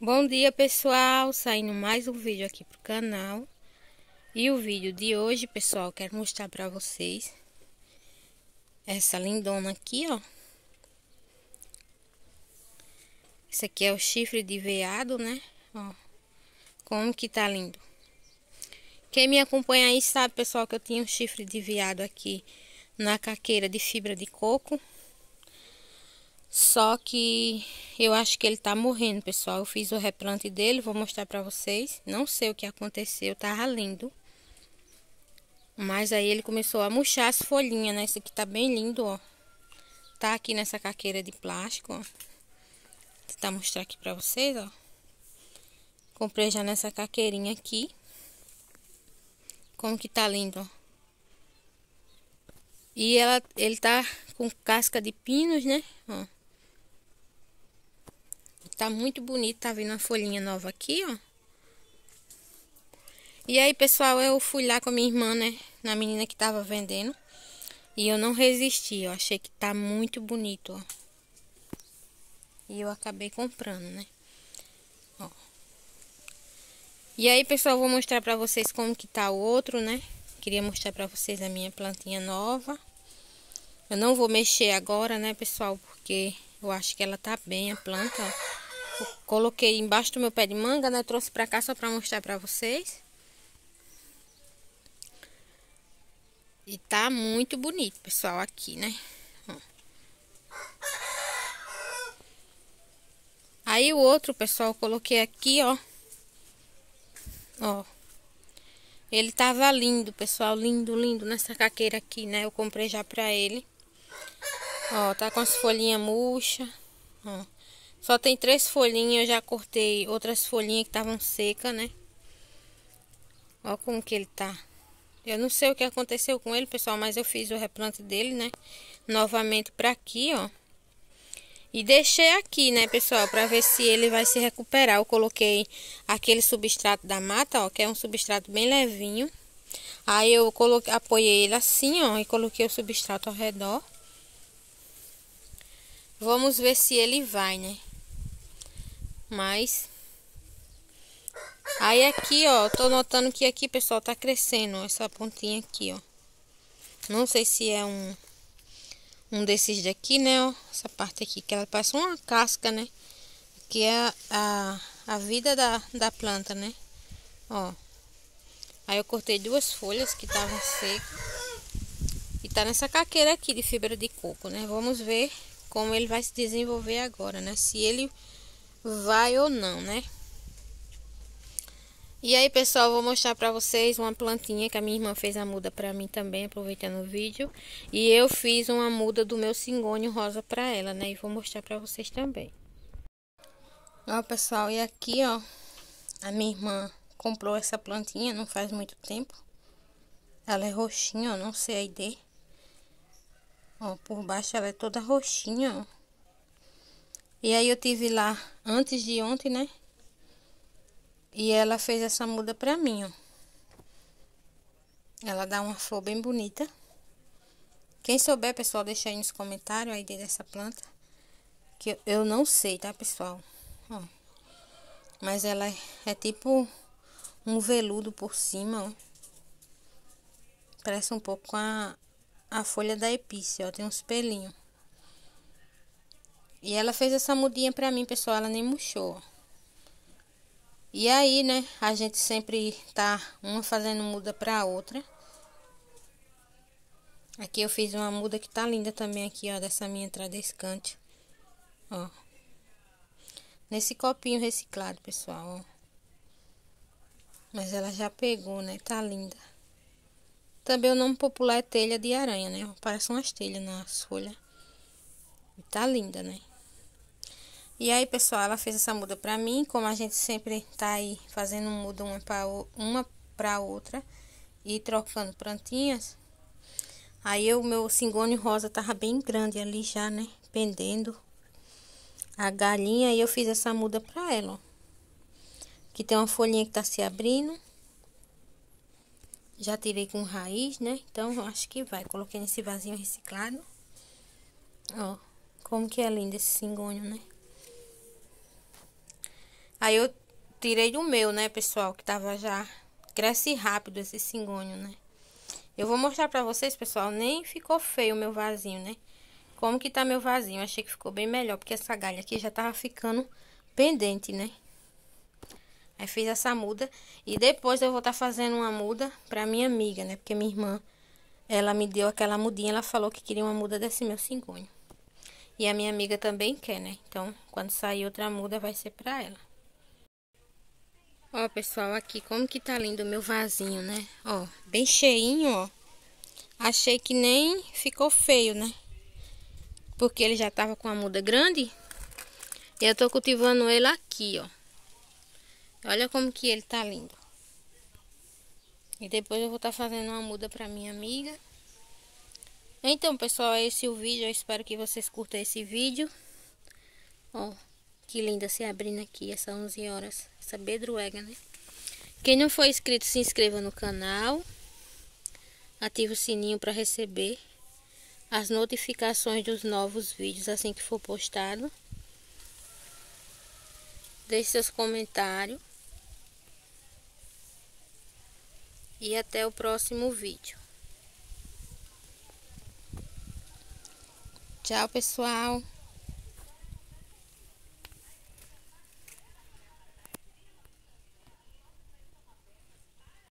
Bom dia pessoal, saindo mais um vídeo aqui pro canal E o vídeo de hoje pessoal, quero mostrar pra vocês Essa lindona aqui ó Esse aqui é o chifre de veado né, ó Como que tá lindo Quem me acompanha aí sabe pessoal que eu tinha um chifre de veado aqui Na caqueira de fibra de coco só que eu acho que ele tá morrendo, pessoal. Eu fiz o replante dele, vou mostrar pra vocês. Não sei o que aconteceu, tava lindo. Mas aí ele começou a murchar as folhinhas, né? Esse aqui tá bem lindo, ó. Tá aqui nessa caqueira de plástico, ó. Vou tentar mostrar aqui pra vocês, ó. Comprei já nessa caqueirinha aqui. Como que tá lindo, ó. E ela, ele tá com casca de pinos, né? Ó. Tá muito bonito, tá vindo uma folhinha nova aqui, ó. E aí, pessoal, eu fui lá com a minha irmã, né? Na menina que tava vendendo. E eu não resisti, eu achei que tá muito bonito, ó. E eu acabei comprando, né? Ó. E aí, pessoal, vou mostrar pra vocês como que tá o outro, né? Queria mostrar pra vocês a minha plantinha nova. Eu não vou mexer agora, né, pessoal? Porque eu acho que ela tá bem, a planta, ó. Coloquei embaixo do meu pé de manga, né? Trouxe pra cá só pra mostrar pra vocês. E tá muito bonito, pessoal, aqui, né? Aí o outro, pessoal, coloquei aqui, ó. Ó. Ele tava lindo, pessoal, lindo, lindo nessa caqueira aqui, né? Eu comprei já pra ele. Ó, tá com as folhinhas murchas, ó. Só tem três folhinhas, eu já cortei outras folhinhas que estavam secas, né? Olha como que ele tá. Eu não sei o que aconteceu com ele, pessoal, mas eu fiz o replante dele, né? Novamente pra aqui, ó. E deixei aqui, né, pessoal, pra ver se ele vai se recuperar. Eu coloquei aquele substrato da mata, ó, que é um substrato bem levinho. Aí eu coloquei, apoiei ele assim, ó, e coloquei o substrato ao redor. Vamos ver se ele vai, né? mais. Aí aqui, ó, tô notando que aqui, pessoal, tá crescendo, essa pontinha aqui, ó. Não sei se é um um desses daqui, né, ó, essa parte aqui, que ela passa uma casca, né, que é a, a, a vida da, da planta, né, ó. Aí eu cortei duas folhas que estavam secas e tá nessa caqueira aqui de fibra de coco, né. Vamos ver como ele vai se desenvolver agora, né, se ele vai ou não, né? E aí, pessoal, vou mostrar pra vocês uma plantinha que a minha irmã fez a muda pra mim também, aproveitando o vídeo. E eu fiz uma muda do meu cingônio rosa pra ela, né? E vou mostrar pra vocês também. Ó, pessoal, e aqui, ó, a minha irmã comprou essa plantinha não faz muito tempo. Ela é roxinha, ó, não sei a ideia. Ó, por baixo ela é toda roxinha, ó. E aí eu tive lá antes de ontem, né? E ela fez essa muda pra mim, ó. Ela dá uma flor bem bonita. Quem souber, pessoal, deixa aí nos comentários aí dessa planta. Que eu não sei, tá, pessoal? Ó. Mas ela é, é, tipo um veludo por cima, ó. Parece um pouco com a, a folha da epícia, ó. Tem uns pelinhos. E ela fez essa mudinha pra mim, pessoal, ela nem murchou. E aí, né, a gente sempre tá uma fazendo muda pra outra. Aqui eu fiz uma muda que tá linda também aqui, ó, dessa minha Tradescante. Ó. Nesse copinho reciclado, pessoal, ó. Mas ela já pegou, né? Tá linda. Também o nome popular é telha de aranha, né? Parece umas telhas nas folhas. Tá linda, né? E aí, pessoal, ela fez essa muda pra mim, como a gente sempre tá aí fazendo muda uma pra, uma pra outra e trocando plantinhas. Aí, o meu cingone rosa tava bem grande ali já, né, pendendo a galinha e eu fiz essa muda pra ela, ó. Aqui tem uma folhinha que tá se abrindo. Já tirei com raiz, né? Então, acho que vai. Coloquei nesse vasinho reciclado. Ó, como que é lindo esse cingônio, né? Aí eu tirei do meu, né, pessoal, que tava já... Cresce rápido esse cingônio, né? Eu vou mostrar pra vocês, pessoal, nem ficou feio o meu vasinho, né? Como que tá meu vasinho? Achei que ficou bem melhor, porque essa galha aqui já tava ficando pendente, né? Aí fiz essa muda. E depois eu vou estar tá fazendo uma muda pra minha amiga, né? Porque minha irmã, ela me deu aquela mudinha. Ela falou que queria uma muda desse meu cingônio. E a minha amiga também quer, né? Então, quando sair outra muda, vai ser pra ela. Ó, pessoal, aqui como que tá lindo o meu vasinho, né? Ó, bem cheinho, ó. Achei que nem ficou feio, né? Porque ele já tava com a muda grande. E eu tô cultivando ele aqui, ó. Olha como que ele tá lindo. E depois eu vou estar tá fazendo uma muda pra minha amiga. Então, pessoal, esse é o vídeo. Eu espero que vocês curtam esse vídeo. Ó, que linda se abrindo aqui, essa 11 horas. Essa bedruega, né? Quem não for inscrito, se inscreva no canal. Ative o sininho para receber as notificações dos novos vídeos assim que for postado. Deixe seus comentários. E até o próximo vídeo. Tchau, pessoal.